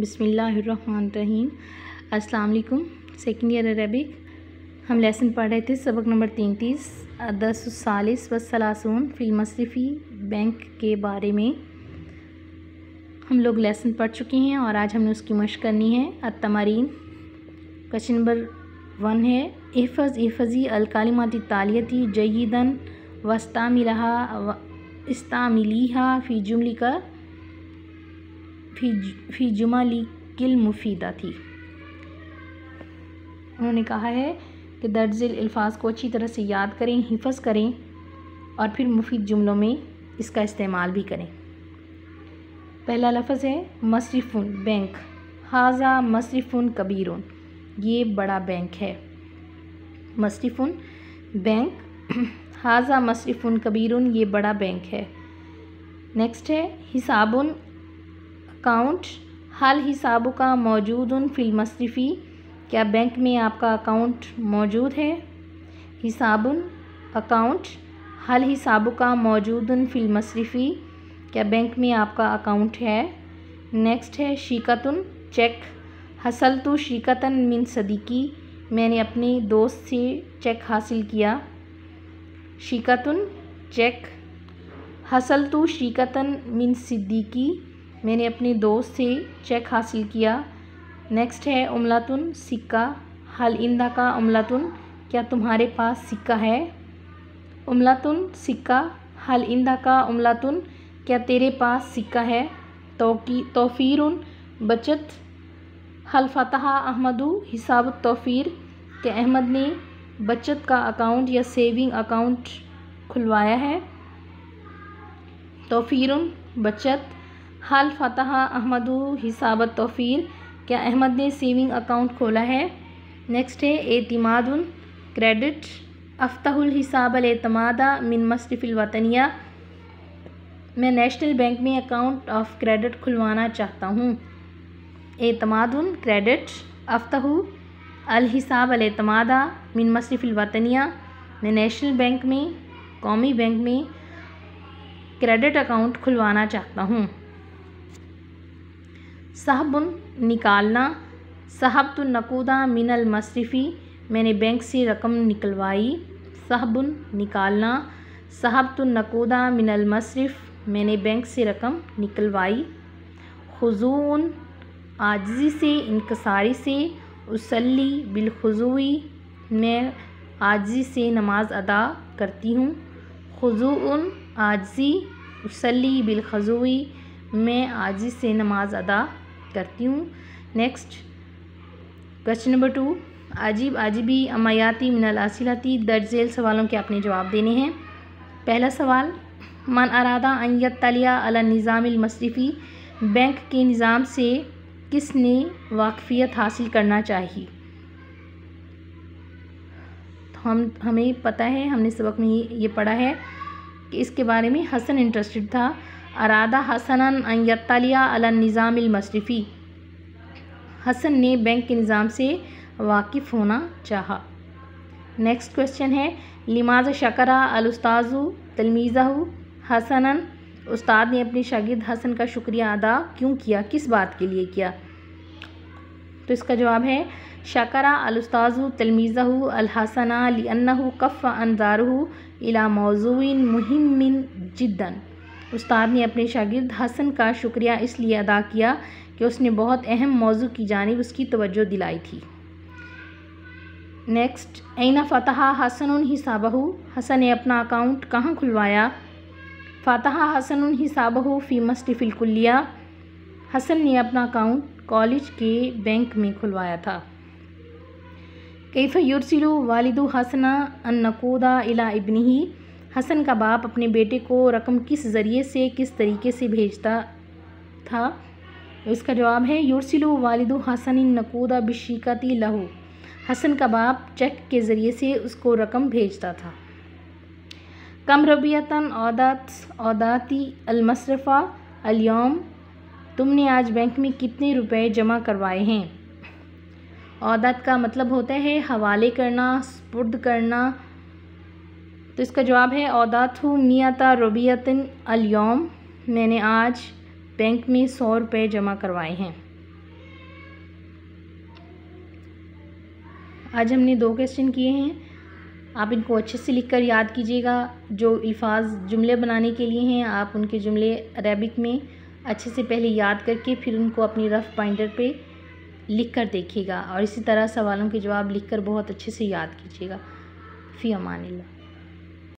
बिसमीम असलकुम second year Arabic हम लेसन पढ़ रहे थे सबक नंबर तैंतीस दस सालिस व सलासून फिल्मसरफ़ी बैंक के बारे में हम लोग लेसन पढ़ चुके हैं और आज हमने उसकी मश करनी है अतमारीन क्वेश्चन नंबर वन है एफज एफजी अलकालिमाती तालियती जयदन वस्तामिलहा इस्तामिलीहा फ़ी जुमली का फ़ी जुमा ली किल मुफीदा थी उन्होंने कहा है कि दर्ज अल्फाज को अच्छी तरह से याद करें हिफज करें और फिर मुफीद जुमलों में इसका इस्तेमाल भी करें पहला लफज है मसरफ़ुन बैंक हाजा मसरफ़ुन कबीरुन ये बड़ा बैंक है मसरफ़ुन बैंक हाजा मसरफ़ुन कबीरुन ये बड़ा बैंक है नेक्स्ट है हिसाबुन अकाउंट हल हिसाब का मौजूद उन फिल मसरफ़ी क्या बैंक में आपका अकाउंट मौजूद है हिसाब अकाउंट हल हिसाब का मौजूद उन फिल मसरफ़ी क्या बैंक में आपका अकाउंट है नेक्स्ट है शिकतन चेक हसल तो शिकतन मिन सदीकी मैंने अपने दोस्त से चेक हासिल किया शिकतन चेक हसल तो शिकतन मिन सिद्दीकी मैंने अपने दोस्त से चेक हासिल किया नेक्स्ट है उमलातुन सिक्का हल इंदा का उमलातुन क्या तुम्हारे पास सिक्का है उमलातुन सिक्का हल इंदा का उमलातुन क्या तेरे पास सिक्का है तोकी तोफ़ीर बचत फतः अहमदु हिसाब तोफ़ीर के अहमद ने बचत का अकाउंट या सेविंग अकाउंट खुलवाया है तोफ़ीर बचत हाल फतः अहमद हिसाब तोफ़ील क्या अहमद ने सेविंग अकाउंट खोला है नेक्स्ट है एतमाद क्रेडिट अफ्तहुल हिसाब अतमादा मिन मशरफ़िल वतनिया मैं नेशनल बैंक में अकाउंट ऑफ क्रेडिट खुलवाना चाहता हूँ एतमाद क्रेडिट अफ्तहु अल हिसाब अतमादा मिन मशरफ़िल वतनिया मैं नेशनल बैंक में कौमी बैंक में क्रेडिट अकाउंट खुलवाना चाहता हूँ साहबुन निकालना साहब तो नकूदा मिनल मशरफ़ी मैंने बैंक से रकम निकलवाई साहबुन निकालना साहब तो नकूदा मिनल मशरफ़ मैंने बैंक से रकम निकलवाई खजून आजजी से इनकसारी से उसली बिलखजूई मैं आजी से नमाज अदा करती हूँ खजून आजी उसली बिलखजूई मैं आजी से नमाज अदा करती हूँ नेक्स्ट क्वेश्चन नंबर टू आजीब आजीबी अमायाती मिनल आसिलती दर्ज झेल सवालों के आपने जवाब देने हैं पहला सवाल मन अरादा अयत तलिया अला निज़ाम बैंक के निज़ाम से किसने वाकफियत हासिल करना चाहिए तो हम हमें पता है हमने सबक में ये पढ़ा है कि इसके बारे में हसन इंटरेस्टेड था अरादा हसन यत्तलिया अला निज़ाम मशरफ़ी हसन ने बैंक के निज़ाम से वाकिफ़ होना चाहा नेक्स्ट क्वेश्चन है लिमाज शकरा अलस्ताज़ु तलमीज़ा हसनन उस्ताद ने अपने शागिद हसन का शुक्रिया अदा क्यों किया किस बात के लिए किया तो इसका जवाब है शकरा अलस्ताज़ु तलमीज़ा अलहसना लिअन्ना कफ़ अनदारह इला मौजून मुहिमिन जिद्दन उस्ताद ने अपने शागिर्द हसन का शुक्रिया इसलिए अदा किया कि उसने बहुत अहम मौजू की जानब उसकी तवज्जो दिलाई थी नेक्स्ट ऐना फ़तहा हसन हिसाबहु हसन ने अपना अकाउंट कहाँ खुलवाया फ़तहा हसन हिसाबहु फ़ी मस्टिफ़िलकुल्लिया हसन ने अपना अकाउंट कॉलेज के बैंक में खुलवाया था कैफ़ युरसिलु वालिद हसना अन्नकूदा इला इबनी हसन का बाप अपने बेटे को रकम किस ज़रिए से किस तरीके से भेजता था इसका जवाब है युरसिलो वालिद हसन नकूदा बिशिकती लहू हसन का बाप चेक के ज़रिए से उसको रकम भेजता था कम रबियतन औदात औदाती अलमसरफ़ा अलियोम तुमने आज बैंक में कितने रुपए जमा करवाए हैं औदात का मतलब होता है हवाले करना स्पुर्द करना तो इसका जवाब है औदाथु मियाता रबियतिन अलियोम मैंने आज बैंक में सौ रुपये जमा करवाए हैं आज हमने दो क्वेश्चन किए हैं आप इनको अच्छे से लिख कर याद कीजिएगा जो अल्फाज जुमले बनाने के लिए हैं आप उनके जुमले अरेबिक में अच्छे से पहले याद करके फिर उनको अपनी रफ़ पॉइंटर पे लिख कर देखिएगा और इसी तरह सवालों के जवाब लिख कर बहुत अच्छे से याद कीजिएगा फ़ी अमान